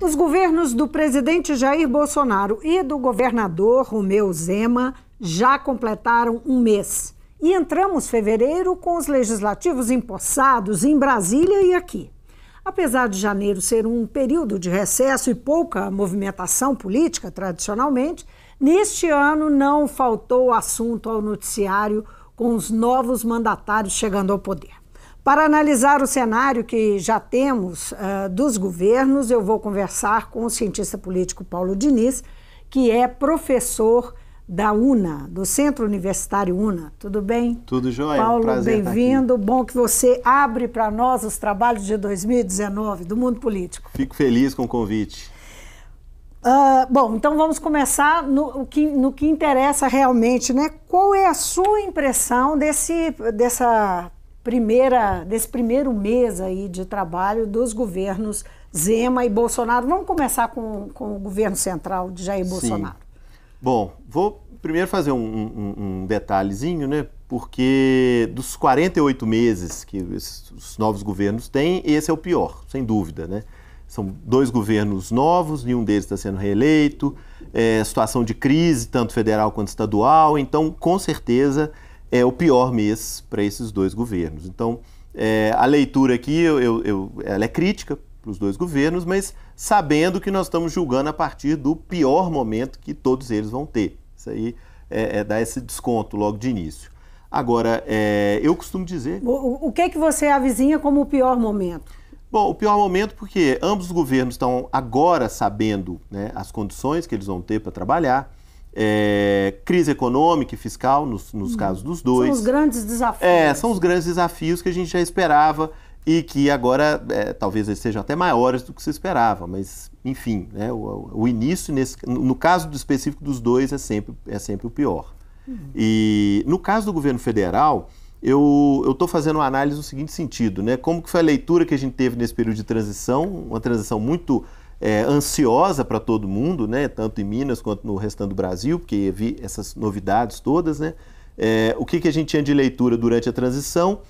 Os governos do presidente Jair Bolsonaro e do governador Romeu Zema já completaram um mês. E entramos fevereiro com os legislativos empossados em Brasília e aqui. Apesar de janeiro ser um período de recesso e pouca movimentação política tradicionalmente, neste ano não faltou assunto ao noticiário com os novos mandatários chegando ao poder. Para analisar o cenário que já temos uh, dos governos, eu vou conversar com o cientista político Paulo Diniz, que é professor da UNA, do Centro Universitário UNA. Tudo bem? Tudo jóia. É Paulo, bem-vindo. Bom que você abre para nós os trabalhos de 2019 do mundo político. Fico feliz com o convite. Uh, bom, então vamos começar no, que, no que interessa realmente, né? Qual é a sua impressão desse, dessa primeira, desse primeiro mês aí de trabalho dos governos Zema e Bolsonaro. Vamos começar com, com o governo central de Jair Sim. Bolsonaro. Bom, vou primeiro fazer um, um, um, detalhezinho, né? Porque dos 48 meses que os novos governos têm, esse é o pior, sem dúvida, né? São dois governos novos, nenhum deles está sendo reeleito, é, situação de crise, tanto federal quanto estadual, então, com certeza, é o pior mês para esses dois governos. Então, é, a leitura aqui eu, eu, eu ela é crítica para os dois governos, mas sabendo que nós estamos julgando a partir do pior momento que todos eles vão ter. Isso aí é, é dar esse desconto logo de início. Agora, é, eu costumo dizer. O, o que é que você avizinha como o pior momento? Bom, o pior momento porque ambos os governos estão agora sabendo né, as condições que eles vão ter para trabalhar é, crise econômica e fiscal, nos, nos hum. casos dos dois. São os grandes é, desafios. É, são os grandes desafios que a gente já esperava e que agora é, talvez eles sejam até maiores do que se esperava, mas enfim, né, o, o, início, nesse, no caso do específico dos dois, é sempre, é sempre o pior. Uhum. E no caso do governo federal, eu estou fazendo uma análise no seguinte sentido, né? Como que foi a leitura que a gente teve nesse período de transição, uma transição muito é, ansiosa para todo mundo, né, tanto em Minas quanto no restante do Brasil, porque vi essas novidades todas, né, é, o que, que a gente tinha de leitura durante a transição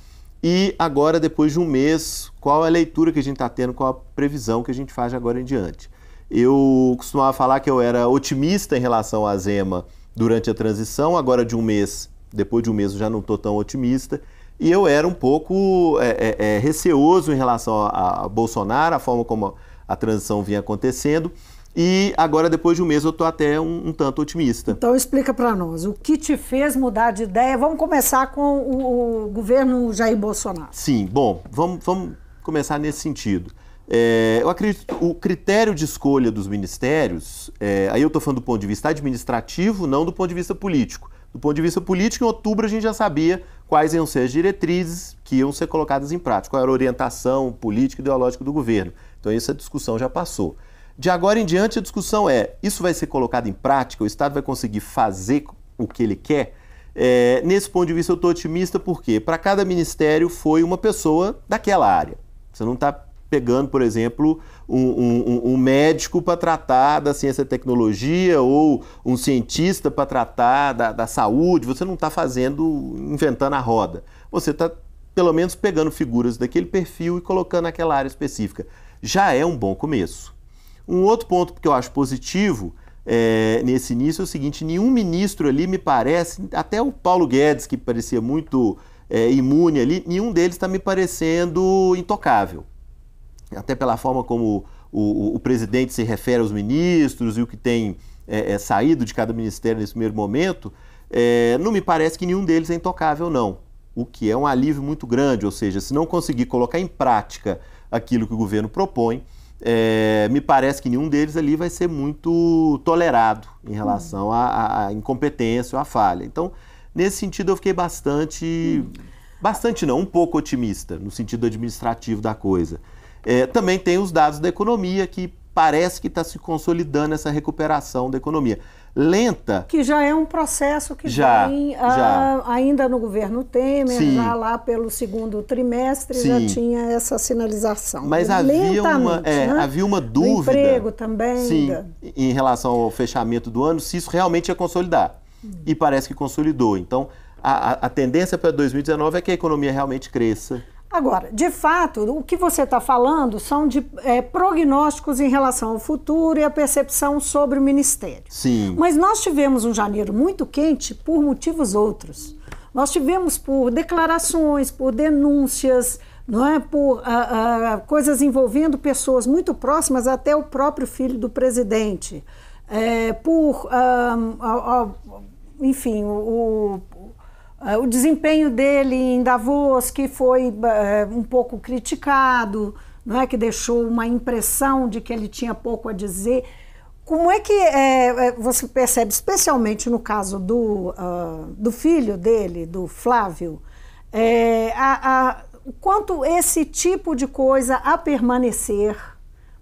e agora, depois de um mês, qual a leitura que a gente está tendo, qual a previsão que a gente faz de agora em diante. Eu costumava falar que eu era otimista em relação à Zema durante a transição, agora de um mês, depois de um mês eu já não estou tão otimista, e eu era um pouco é, é, é, receoso em relação a, a Bolsonaro, a forma como... A, a transição vinha acontecendo. E agora, depois de um mês, eu estou até um, um, tanto otimista. Então, explica para nós, o que te fez mudar de ideia? Vamos começar com o, o governo Jair Bolsonaro. Sim, bom, vamos, vamos começar nesse sentido. É, eu acredito o critério de escolha dos ministérios, é, aí eu estou falando do ponto de vista administrativo, não do ponto de vista político. Do ponto de vista político, em outubro a gente já sabia quais iam ser as diretrizes que iam ser colocadas em prática, qual era a orientação política e ideológica do governo. Então essa discussão já passou. De agora em diante, a discussão é: isso vai ser colocado em prática? O Estado vai conseguir fazer o que ele quer? É, nesse ponto de vista, eu estou otimista porque para cada ministério foi uma pessoa daquela área. Você não está pegando, por exemplo, um, um, um médico para tratar da ciência e tecnologia ou um cientista para tratar da, da saúde. Você não está fazendo, inventando a roda. Você está, pelo menos, pegando figuras daquele perfil e colocando naquela área específica já é um bom começo. Um outro ponto que eu acho positivo é, nesse início é o seguinte: nenhum ministro ali me parece, até o Paulo Guedes, que parecia muito é, imune ali, nenhum deles está me parecendo intocável. Até pela forma como o, o, o, presidente se refere aos ministros e o que tem é, saído de cada ministério nesse primeiro momento, não me parece que nenhum deles é intocável, não o que é um alívio muito grande. Ou seja, se não conseguir colocar em prática aquilo que o governo propõe, é, me parece que nenhum deles ali vai ser muito tolerado em relação à hum. incompetência ou à falha. Então, nesse sentido, eu fiquei bastante. Hum. Bastante não, um pouco otimista no sentido administrativo da coisa. É, também tem os dados da economia que parece que está se consolidando essa recuperação da economia lenta. Que já é um processo que já, vem ah, já. A, ainda no governo Temer, Sim. já lá pelo segundo trimestre Sim. já tinha essa sinalização. Mas havia uma, é, né? havia uma dúvida. Do emprego também. Sim, em relação ao fechamento do ano, se isso realmente ia consolidar. Hum. E parece que consolidou. Então, a, a tendência para 2019 é que a economia realmente cresça. Agora, de fato, o que você está falando são de é, prognósticos em relação ao futuro e a percepção sobre o ministério. Sim. Mas nós tivemos um janeiro muito quente por motivos outros. Nós tivemos por declarações, por denúncias, não é por ah, ah, coisas envolvendo pessoas muito próximas, até o próprio filho do presidente, é, por ah, enfim, o, ah, o desempenho dele em Davos, que foi eh, um pouco criticado, não é que deixou uma impressão de que ele tinha pouco a dizer. Como é que eh, eh, você percebe, especialmente no caso do, uh, do filho dele, do Flávio, é, a, a, quanto esse tipo de coisa a permanecer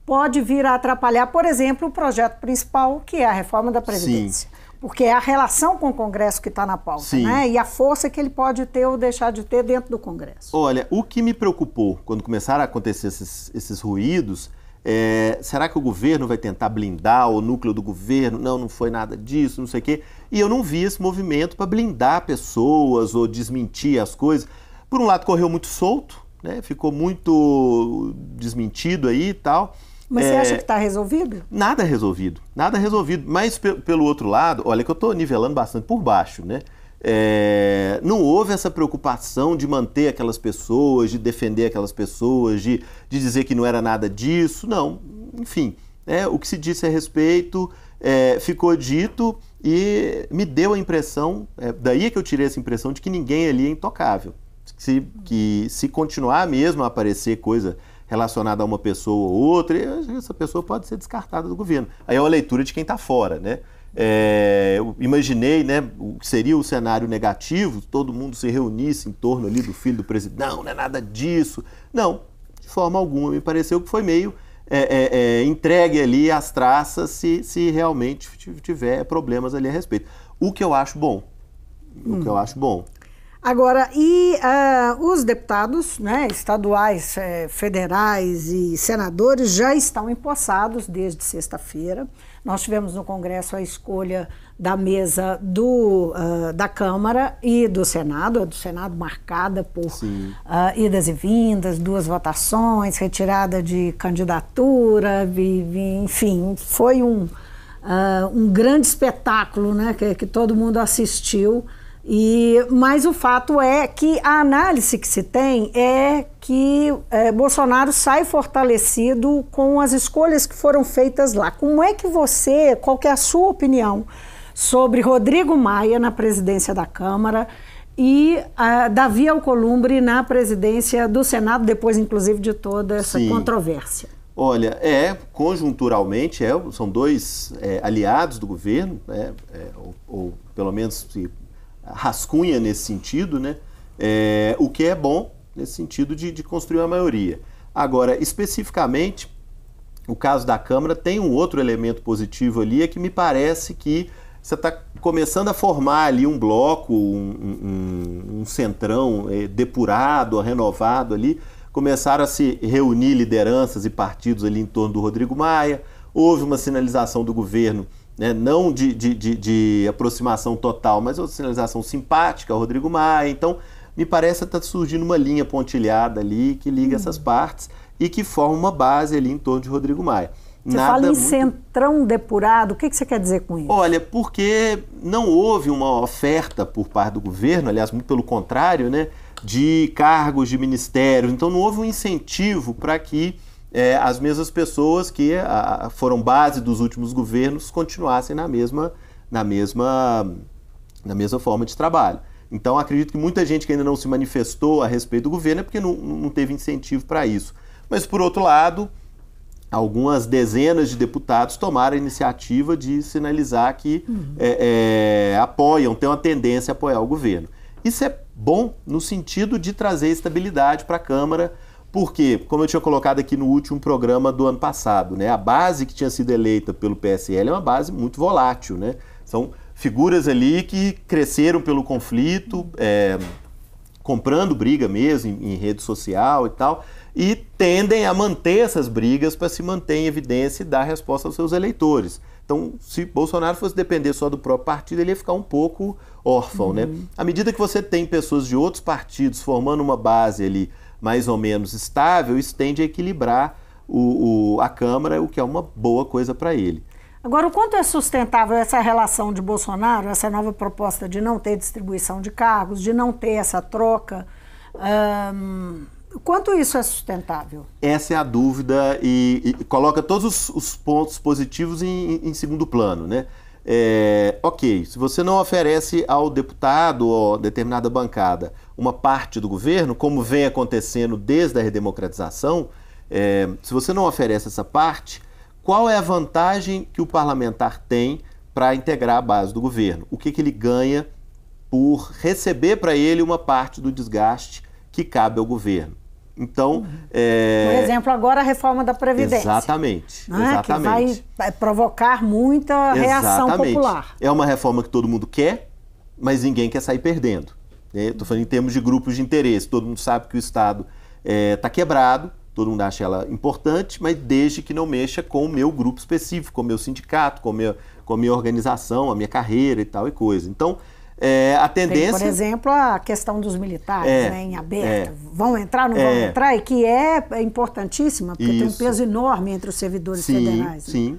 pode vir a atrapalhar, por exemplo, o projeto principal, que é a reforma da Previdência? Sim porque é a relação com o Congresso que está na pauta, Sim. né? E a força que ele pode ter ou deixar de ter dentro do Congresso. Olha, o que me preocupou quando começaram a acontecer esses, esses ruídos é, será que o governo vai tentar blindar o núcleo do governo? Não, não foi nada disso, não sei o quê. E eu não vi esse movimento para blindar pessoas ou desmentir as coisas. Por um lado, correu muito solto, né? ficou muito desmentido aí e tal. Mas é, você acha que está resolvido? Nada é resolvido, nada é resolvido. Mas pe pelo outro lado, olha que eu estou nivelando bastante por baixo, né? É, não houve essa preocupação de manter aquelas pessoas, de defender aquelas pessoas, de, de dizer que não era nada disso, não. Enfim, né, o que se disse a respeito é, ficou dito e me deu a impressão, é, daí é que eu tirei essa impressão de que ninguém ali é intocável. Se, que se continuar mesmo a aparecer coisa relacionada a uma pessoa ou outra, e essa pessoa pode ser descartada do governo. Aí é uma leitura de quem está fora, né? É, eu imaginei né, o que seria o cenário negativo, todo mundo se reunisse em torno ali do filho do presidente. Não, não é nada disso. Não, de forma alguma. Me pareceu que foi meio é, é, é entregue ali às traças se, se realmente tiver problemas ali a respeito. O que eu acho bom. O hum. que eu hum. acho bom. Agora, e uh, os deputados né, estaduais, eh, federais e senadores já estão empossados desde sexta-feira. Nós tivemos no Congresso a escolha da mesa do, uh, da Câmara e do Senado, a do Senado marcada por uh, idas e vindas, duas votações, retirada de candidatura, enfim, foi um, um grande espetáculo né, que, que todo mundo assistiu. E, mas o fato é que a análise que se tem é que é, Bolsonaro sai fortalecido com as escolhas que foram feitas lá. Como é que você, qual que é a sua opinião sobre Rodrigo Maia na presidência da Câmara e ah, Davi Alcolumbre na presidência do Senado, depois inclusive de toda essa Sim. controvérsia? Olha, é, conjunturalmente, é, são dois é, aliados do governo, né, é, ou, ou, pelo menos se rascunha nesse sentido, né? É, o que é bom nesse sentido de, de construir uma maioria. Agora, especificamente, o caso da Câmara tem um outro elemento positivo ali, é que me parece que você está começando a formar ali um bloco, um, um, um centrão é, depurado, renovado ali. Começaram a se reunir lideranças e partidos ali em torno do Rodrigo Maia. Houve uma sinalização do governo né, não de, de, de, de, aproximação total, mas uma sinalização simpática Rodrigo Maia. Então, me parece estar está surgindo uma linha pontilhada ali que liga hum. essas partes e que forma uma base ali em torno de Rodrigo Maia. Você Nada fala em muito... centrão depurado, o que, que você quer dizer com isso? Olha, porque não houve uma oferta por parte do governo, aliás, muito pelo contrário, né, de cargos de ministérios. Então, não houve um incentivo para que é, as mesmas pessoas que a, foram base dos últimos governos continuassem na mesma, na, mesma, na mesma forma de trabalho. Então, acredito que muita gente que ainda não se manifestou a respeito do governo é porque não, não teve incentivo para isso. Mas, por outro lado, algumas dezenas de deputados tomaram a iniciativa de sinalizar que uhum. é, é, apoiam, têm uma tendência a apoiar o governo. Isso é bom no sentido de trazer estabilidade para a Câmara, porque, como eu tinha colocado aqui no último programa do ano passado, né, a base que tinha sido eleita pelo PSL é uma base muito volátil. Né? São figuras ali que cresceram pelo conflito, é, comprando briga mesmo em, em rede social e tal, e tendem a manter essas brigas para se manter em evidência e dar resposta aos seus eleitores. Então, se Bolsonaro fosse depender só do próprio partido, ele ia ficar um pouco órfão, né? uhum. né? À medida que você tem pessoas de outros partidos formando uma base ali mais ou menos estável, isso tende a equilibrar o, o, a Câmara, o que é uma boa coisa para ele. Agora, o quanto é sustentável essa relação de Bolsonaro, essa nova proposta de não ter distribuição de cargos, de não ter essa troca? Hum, quanto isso é sustentável? Essa é a dúvida e, e coloca todos os, os pontos positivos em, em, segundo plano, né? É, ok, se você não oferece ao deputado ou determinada bancada uma parte do governo, como vem acontecendo desde a redemocratização, é, se você não oferece essa parte, qual é a vantagem que o parlamentar tem para integrar a base do governo? O que, que ele ganha por receber para ele uma parte do desgaste que cabe ao governo? Então, uhum. é... por exemplo, agora a reforma da previdência, exatamente, né? exatamente, que vai provocar muita exatamente. reação popular. É uma reforma que todo mundo quer, mas ninguém quer sair perdendo. Estou né? falando em termos de grupos de interesse. Todo mundo sabe que o Estado está eh, é, quebrado, todo mundo acha ela importante, mas desde que não mexa com o meu grupo específico, com o meu sindicato, com, meu, com a minha organização, a minha carreira e tal e coisa. Então, é, a tendência. Tem, por exemplo, a questão dos militares, é, né, em aberto. É, vão entrar, não vão é. entrar, e que é importantíssima, porque isso. tem um peso enorme entre os servidores sim, federais. Né? Sim, né?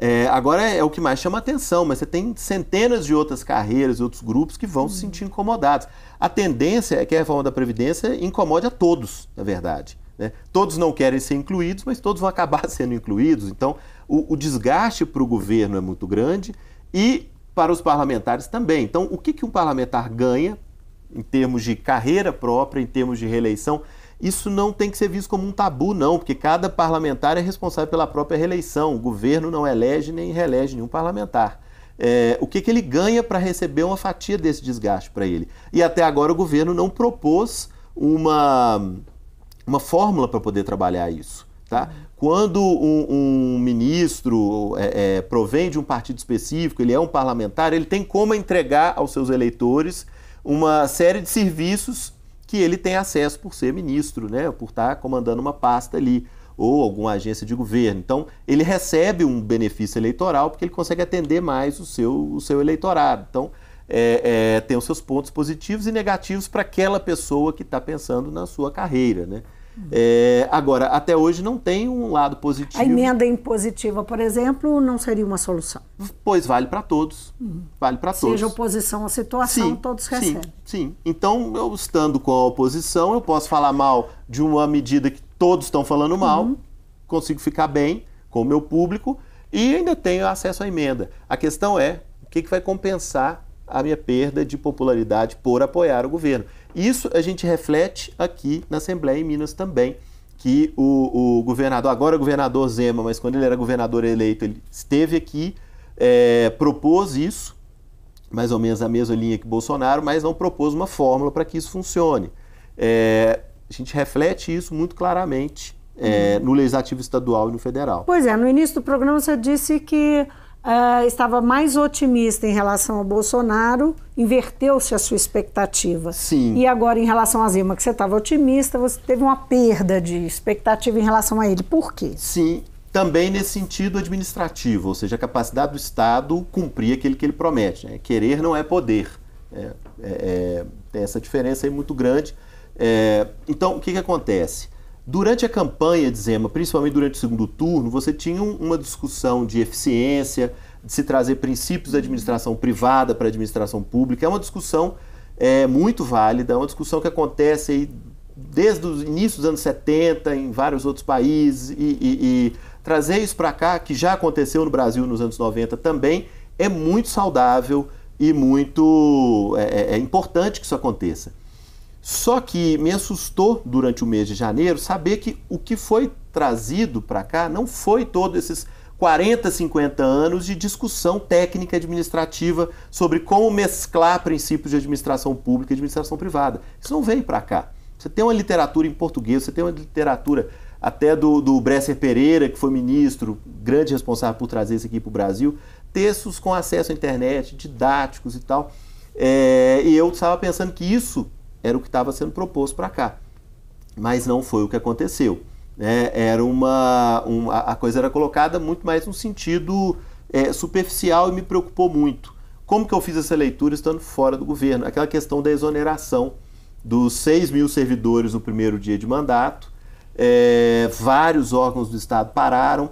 É, agora é, é, o que mais chama atenção, mas você tem centenas de outras carreiras, outros grupos que vão se uhum. sentir incomodados. A tendência é que a reforma da Previdência incomode a todos, na verdade. Né? Todos não querem ser incluídos, mas todos vão acabar sendo incluídos. Então, o, o desgaste para o governo é muito grande e para os parlamentares também. Então, o que, que um parlamentar ganha em termos de carreira própria, em termos de reeleição, isso não tem que ser visto como um tabu, não, porque cada parlamentar é responsável pela própria reeleição. O governo não elege nem reelege nenhum parlamentar. É, o que, que ele ganha para receber uma fatia desse desgaste para ele? E até agora o governo não propôs uma, uma fórmula para poder trabalhar isso. Tá? Quando um, um ministro é, é, provém de um partido específico, ele é um parlamentar, ele tem como entregar aos seus eleitores uma série de serviços que ele tem acesso por ser ministro, né, por estar tá comandando uma pasta ali ou alguma agência de governo. Então, ele recebe um benefício eleitoral porque ele consegue atender mais o seu, o seu eleitorado. Então, é, é, tem os seus pontos positivos e negativos para aquela pessoa que está pensando na sua carreira, né? É, agora, até hoje não tem um lado positivo. A emenda impositiva, por exemplo, não seria uma solução. Pois vale para todos. Uhum. Vale para todos. Seja oposição à situação, sim, todos recebem. Sim, sim. Então, eu estando com a oposição, eu posso falar mal de uma medida que todos estão falando mal, uhum. consigo ficar bem com o meu público e ainda tenho acesso à emenda. A questão é o que, que vai compensar a minha perda de popularidade por apoiar o governo. Isso a gente reflete aqui na Assembleia em Minas também, que o, o governador, agora o governador Zema, mas quando ele era governador eleito, ele esteve aqui, é, propôs isso, mais ou menos a mesma linha que Bolsonaro, mas não propôs uma fórmula para que isso funcione. É, a gente reflete isso muito claramente é, uhum. no legislativo estadual e no federal. Pois é, no início do programa você disse que uh, estava mais otimista em relação ao Bolsonaro, inverteu-se a sua expectativa. Sim. E agora, em relação a Zema, que você estava otimista, você teve uma perda de expectativa em relação a ele. Por quê? Sim, também nesse sentido administrativo, ou seja, a capacidade do Estado cumprir aquilo que ele promete. Né? Querer não é poder. É, é, é, tem essa diferença aí muito grande. É, então, o que, que acontece? Durante a campanha de Zema, principalmente durante o segundo turno, você tinha uma discussão de eficiência, de se trazer princípios da administração privada para a administração pública. É uma discussão é, muito válida, é uma discussão que acontece aí desde o início dos anos 70 em vários outros países e, e, e trazer isso para cá, que já aconteceu no Brasil nos anos 90 também, é muito saudável e muito é, é, é importante que isso aconteça. Só que me assustou durante o mês de janeiro saber que o que foi trazido para cá não foi todos esses 40, 50 anos de discussão técnica administrativa sobre como mesclar princípios de administração pública e administração privada. Isso não veio para cá. Você tem uma literatura em português, você tem uma literatura até do, do Bresser Pereira, que foi ministro, grande responsável por trazer isso aqui para o Brasil, textos com acesso à internet, didáticos e tal. É, e eu estava pensando que isso era o que estava sendo proposto para cá. Mas não foi o que aconteceu. É, era uma, a coisa era colocada muito mais num sentido é, superficial e me preocupou muito. Como que eu fiz essa leitura estando fora do governo? Aquela questão da exoneração dos 6 mil servidores no primeiro dia de mandato, é, vários órgãos do Estado pararam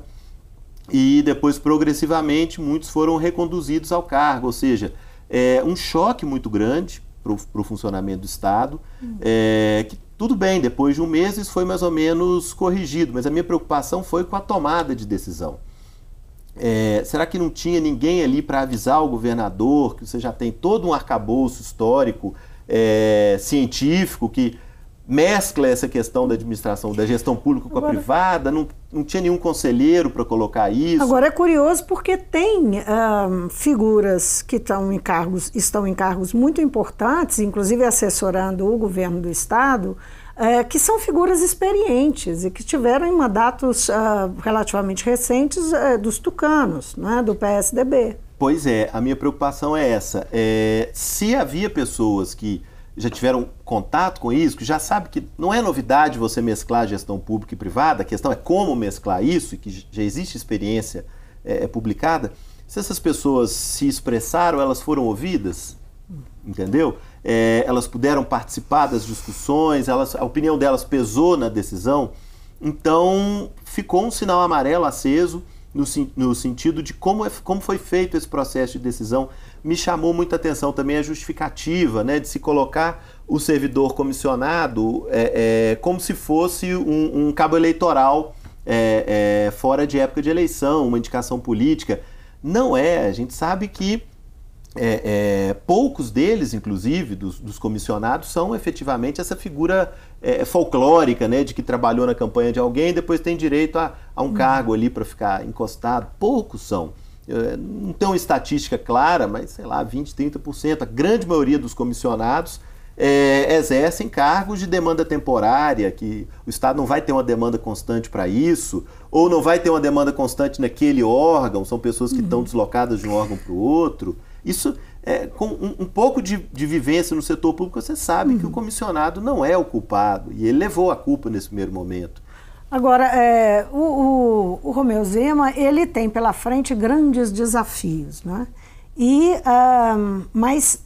e depois, progressivamente, muitos foram reconduzidos ao cargo, ou seja, é um choque muito grande para o funcionamento do Estado. Uhum. É, que, tudo bem, depois de um mês isso foi mais ou menos corrigido, mas a minha preocupação foi com a tomada de decisão. É, será que não tinha ninguém ali para avisar o governador que você já tem todo um arcabouço histórico, é, científico, que mescla essa questão da administração, da gestão pública com Agora... a privada, não, não tinha nenhum conselheiro para colocar isso. Agora é curioso porque tem hum, figuras que estão em, cargos, estão em cargos muito importantes, inclusive assessorando o governo do Estado, é, que são figuras experientes e que tiveram mandatos uh, relativamente recentes uh, dos tucanos, né, do PSDB. Pois é, a minha preocupação é essa. É, se havia pessoas que já tiveram contato com isso, que já sabe que não é novidade você mesclar gestão pública e privada, a questão é como mesclar isso, e que já existe experiência é, é, publicada. Se essas pessoas se expressaram, elas foram ouvidas, entendeu? É, elas puderam participar das discussões, elas, a opinião delas pesou na decisão. Então ficou um sinal amarelo aceso no, no sentido de como, é, como foi feito esse processo de decisão me chamou muita atenção também a justificativa né, de se colocar o servidor comissionado é, é como se fosse um, um cabo eleitoral é, é, fora de época de eleição, uma indicação política. Não é, a gente sabe que é, é, poucos deles, inclusive, dos, dos, comissionados, são efetivamente essa figura é, folclórica, né, de que trabalhou na campanha de alguém e depois tem direito a, a um uhum. cargo ali para ficar encostado. Poucos são. Eh, não tem uma estatística clara, mas sei lá, 20%, 30%, a grande maioria dos comissionados é, exercem cargos de demanda temporária, que o Estado não vai ter uma demanda constante para isso, ou não vai ter uma demanda constante naquele órgão, são pessoas que uhum. estão deslocadas de um órgão para o outro. Isso, é, com um, um pouco de, de, vivência no setor público, você sabe uhum. que o comissionado não é o culpado, e ele levou a culpa nesse primeiro momento. Agora, é, o, o, o, Romeu Zema, ele tem pela frente grandes desafios, né? E, uh, mas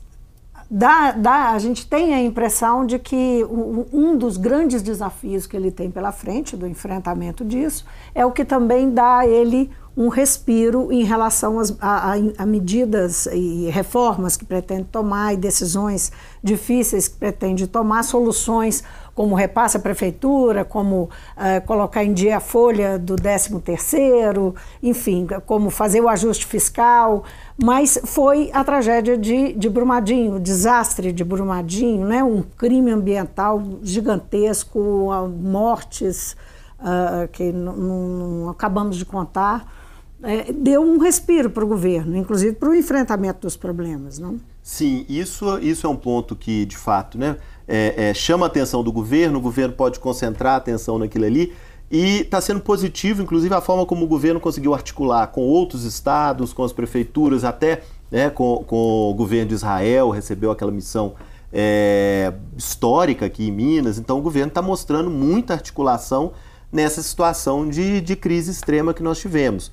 dá, dá, a gente tem a impressão de que o, um dos grandes desafios que ele tem pela frente, do enfrentamento disso, é o que também dá a ele um respiro em relação às, a, a, a, medidas e reformas que pretende tomar e decisões difíceis que pretende tomar, soluções como repasse à prefeitura, como uh, colocar em dia a folha do 13º, enfim, como fazer o ajuste fiscal, mas foi a tragédia de, de Brumadinho, o desastre de Brumadinho, né? um crime ambiental gigantesco, mortes uh, que não acabamos de contar, é, deu um respiro para o governo, inclusive para o enfrentamento dos problemas, não? Sim, isso, isso é um ponto que, de fato, né, é, é, chama a atenção do governo, o governo pode concentrar a atenção naquilo ali, e está sendo positivo, inclusive, a forma como o governo conseguiu articular com outros estados, com as prefeituras, até né, com, com o governo de Israel, recebeu aquela missão é, histórica aqui em Minas, então o governo está mostrando muita articulação nessa situação de, de crise extrema que nós tivemos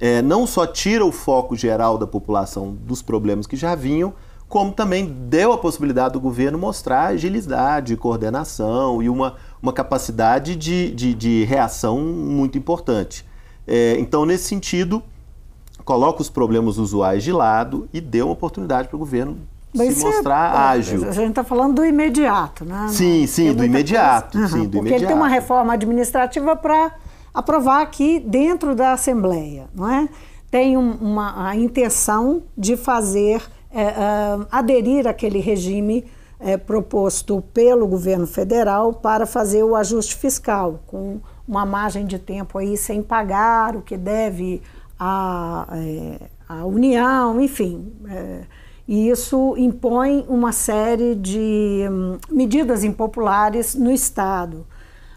é, não só tira o foco geral da população dos problemas que já vinham, como também deu a possibilidade do governo mostrar agilidade, coordenação e uma, uma capacidade de, de, de reação muito importante. É, então, nesse sentido, coloca os problemas usuais de lado e deu uma oportunidade para o governo Mas se mostrar é, ágil. A gente está falando do imediato, né? Sim, sim, do imediato, uhum, sim, do imediato. Porque ele tem uma reforma administrativa para aprovar aqui dentro da Assembleia, não é? Tem uma a intenção de fazer é, é aderir aquele regime é, proposto pelo governo federal para fazer o ajuste fiscal com uma margem de tempo aí sem pagar o que deve à, a é, União, enfim. É. E isso impõe uma série de hum, medidas impopulares no Estado.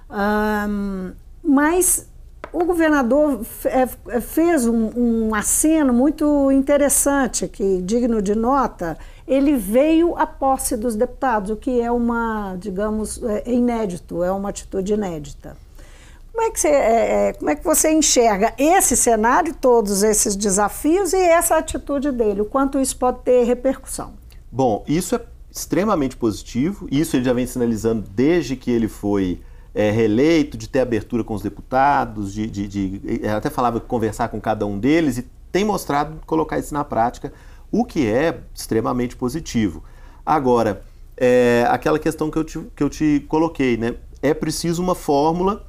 Um, mas o governador é, é, fez um, um, aceno muito interessante, que digno de nota. Ele veio à posse dos deputados, o que é uma, digamos, é, é inédito, é uma atitude inédita. Como é, que você, é, como é que você enxerga esse cenário, todos esses desafios e essa atitude dele? O quanto isso pode ter repercussão? Bom, isso é extremamente positivo. Isso ele já vem sinalizando desde que ele foi é, reeleito, de ter abertura com os deputados, de, de, de até falava conversar com cada um deles e tem mostrado colocar isso na prática, o que é extremamente positivo. Agora, é, aquela questão que eu te, que eu te coloquei, né? é preciso uma fórmula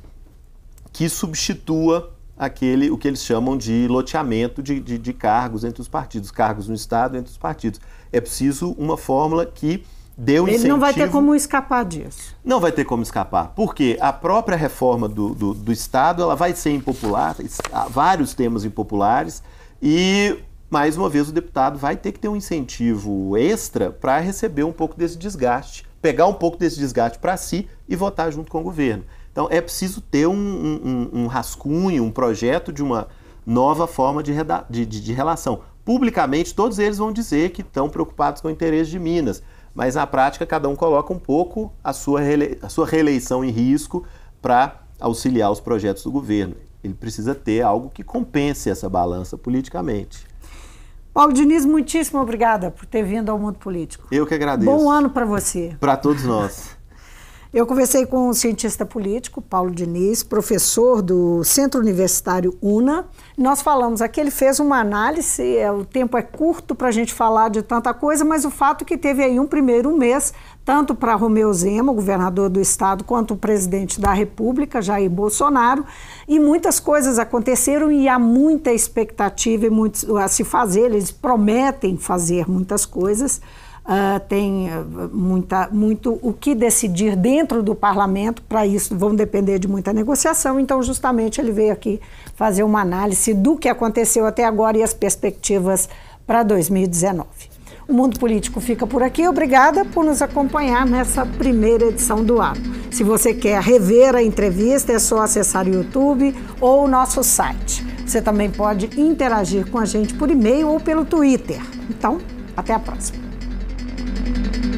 que substitua aquele o que eles chamam de loteamento de, de, de cargos entre os partidos, cargos no Estado entre os partidos. É preciso uma fórmula que deu Ele não vai ter como escapar disso. Não vai ter como escapar, porque a própria reforma do, do, do Estado ela vai ser impopular, há vários temas impopulares, e mais uma vez o deputado vai ter que ter um incentivo extra para receber um pouco desse desgaste, pegar um pouco desse desgaste para si e votar junto com o governo. Então é preciso ter um, um, um rascunho, um projeto de uma nova forma de, de, de relação. Publicamente, todos eles vão dizer que estão preocupados com o interesse de Minas mas na prática cada um coloca um pouco a sua, rele... a sua reeleição em risco para auxiliar os projetos do governo. Ele precisa ter algo que compense essa balança politicamente. Paulo Diniz, muitíssimo obrigada por ter vindo ao Mundo Político. Eu que agradeço. Bom ano para você. Para todos nós. Eu conversei com um cientista político, Paulo Diniz, professor do Centro Universitário UNA. Nós falamos aqui, ele fez uma análise, é, o tempo é curto para a gente falar de tanta coisa, mas o fato é que teve aí um primeiro mês, tanto para Romeu Zema, governador do estado, quanto o presidente da República, Jair Bolsonaro, e muitas coisas aconteceram e há muita expectativa e muito, a se fazer, eles prometem fazer muitas coisas uh, tem ah, muita, muito o que decidir dentro do parlamento, para isso vão depender de muita negociação, então justamente ele veio aqui fazer uma análise do que aconteceu até agora e as perspectivas para 2019. O Mundo Político fica por aqui. Obrigada por nos acompanhar nessa primeira edição do ano. Se você quer rever a entrevista, é só acessar o YouTube ou o nosso site. Você também pode interagir com a gente por e-mail ou pelo Twitter. Então, até a próxima. thank you